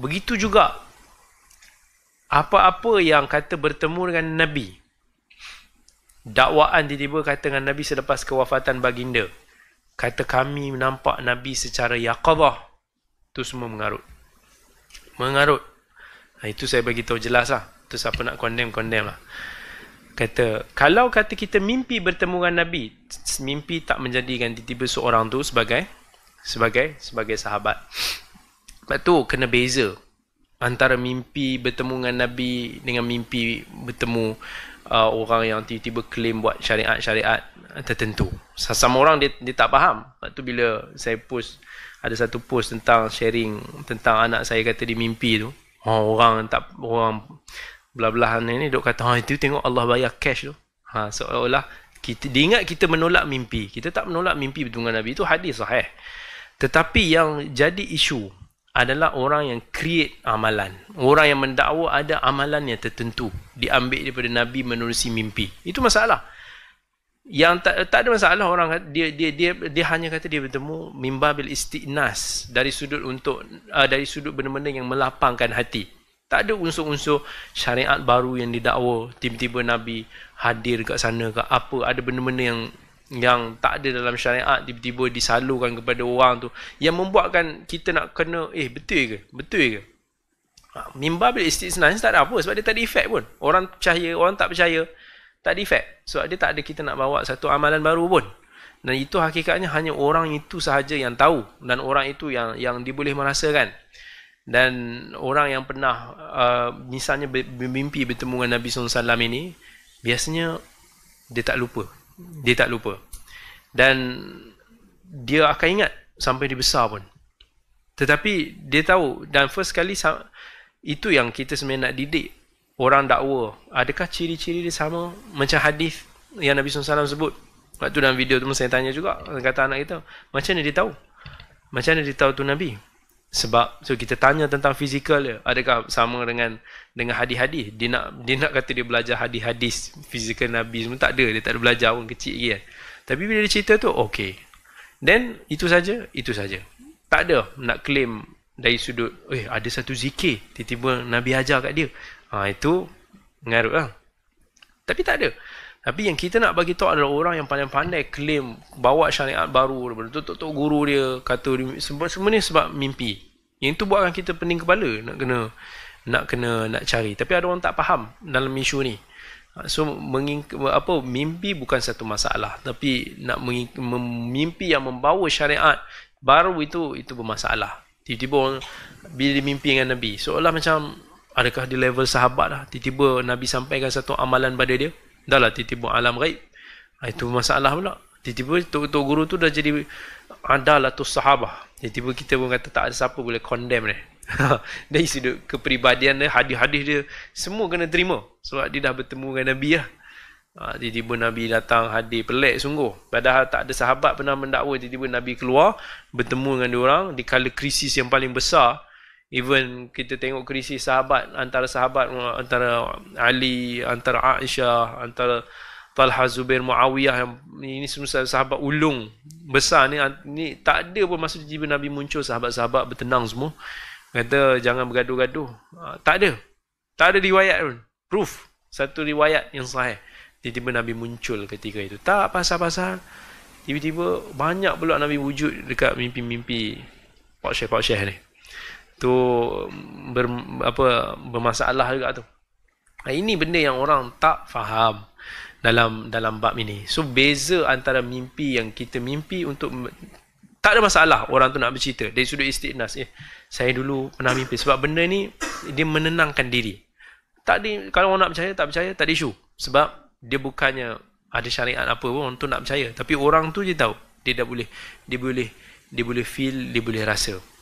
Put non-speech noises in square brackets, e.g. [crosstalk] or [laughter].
Begitu juga apa-apa yang kata bertemu dengan Nabi. Dakwaan tiba-tiba kata dengan Nabi selepas kewafatan baginda. Kata kami nampak Nabi secara yaqadah. Itu semua mengarut. Mengarut. Ha, itu saya bagi tahu jelas lah. Itu siapa nak condemn, condemn lah. Kata, kalau kata kita mimpi bertemu dengan Nabi, mimpi tak menjadikan tiba-tiba seorang tu sebagai sebagai sebagai sahabat. Sebab tu kena beza antara mimpi bertemu dengan Nabi dengan mimpi bertemu uh, orang yang tiba-tiba claim buat syariat-syariat tertentu. Sama orang dia, dia tak faham. Sebab tu bila saya post, ada satu post tentang sharing tentang anak saya kata di mimpi tu, oh, orang tak orang belah-belah ni duk kata, ha, itu tengok Allah bayar cash tu. Ha, seolah-olah kita, dia ingat kita menolak mimpi. Kita tak menolak mimpi bertemu dengan Nabi. Itu hadis sahih. Tetapi yang jadi isu adalah orang yang create amalan. Orang yang mendakwa ada amalan yang tertentu. Diambil daripada Nabi menerusi mimpi. Itu masalah. Yang tak, tak ada masalah orang kata, dia, dia dia dia hanya kata dia bertemu mimba bil istiqnas dari sudut untuk uh, dari sudut benda-benda yang melapangkan hati. Tak ada unsur-unsur syariat baru yang didakwa, tiba-tiba Nabi hadir kat sana ke apa, ada benda-benda yang yang tak ada dalam syariat tiba-tiba disalurkan kepada orang tu yang membuatkan kita nak kena eh betul ke betul ke ha, mimbar bila istisna ni tak ada apa sebab dia tak ada efek pun orang percaya orang tak percaya tak ada efek sebab dia tak ada kita nak bawa satu amalan baru pun dan itu hakikatnya hanya orang itu sahaja yang tahu dan orang itu yang yang diboleh merasakan dan orang yang pernah uh, misalnya bermimpi bertemu dengan Nabi SAW ini biasanya dia tak lupa dia tak lupa dan dia akan ingat sampai dia besar pun tetapi dia tahu dan first kali itu yang kita sebenarnya nak didik orang dakwa adakah ciri-ciri dia sama macam hadis yang Nabi SAW sebut waktu dalam video tu saya tanya juga kata anak kita macam mana dia tahu macam mana dia tahu tu Nabi sebab so kita tanya tentang fizikal dia adakah sama dengan dengan hadis-hadis dia nak dia nak kata dia belajar hadis-hadis fizikal nabi semua tak ada dia tak ada belajar pun kecil lagi kan tapi bila dia cerita tu okey then itu saja itu saja tak ada nak claim dari sudut eh ada satu zikir tiba-tiba nabi ajar kat dia ha, itu mengarut lah tapi tak ada tapi yang kita nak bagi tahu adalah orang yang paling pandai claim bawa syariat baru daripada tok-tok guru dia kata semua, semua ni sebab mimpi. Yang itu buatkan kita pening kepala nak kena nak kena nak cari. Tapi ada orang tak faham dalam isu ni. Ha, so menging, apa mimpi bukan satu masalah tapi nak menging, memimpi yang membawa syariat baru itu itu bermasalah. Tiba-tiba orang, bila mimpi dengan Nabi seolah macam adakah di level sahabat lah tiba-tiba Nabi sampaikan satu amalan pada dia dahlah titibu alam ghaib ah, itu masalah pula titibu tok-tok guru tu dah jadi adalatul sahabah titibu kita pun kata tak ada siapa boleh condemn dia [laughs] dari sudut kepribadian dia hadis-hadis dia semua kena terima sebab dia dah bertemu dengan Nabi lah ha, tiba-tiba Nabi datang hadir pelik sungguh padahal tak ada sahabat pernah mendakwa tiba-tiba Nabi keluar bertemu dengan dia orang di kala krisis yang paling besar even kita tengok krisis sahabat antara sahabat antara Ali antara Aisyah antara Talha Zubair Muawiyah yang ini semua sahabat ulung besar ni ni tak ada pun masa jiwa Nabi muncul sahabat-sahabat bertenang semua kata jangan bergaduh-gaduh ha, tak ada tak ada riwayat pun proof satu riwayat yang sahih tiba-tiba Nabi muncul ketika itu tak pasal-pasal tiba-tiba banyak pula Nabi wujud dekat mimpi-mimpi Pak Syekh-Pak Syekh ni tu ber, apa bermasalah juga tu. Nah, ini benda yang orang tak faham dalam dalam bab ini. So beza antara mimpi yang kita mimpi untuk tak ada masalah orang tu nak bercerita dari sudut istiqnas eh saya dulu pernah mimpi sebab benda ni dia menenangkan diri. Tak ada kalau orang nak percaya tak percaya tak ada isu sebab dia bukannya ada syariat apa pun orang tu nak percaya tapi orang tu je tahu dia dah boleh dia boleh dia boleh feel dia boleh rasa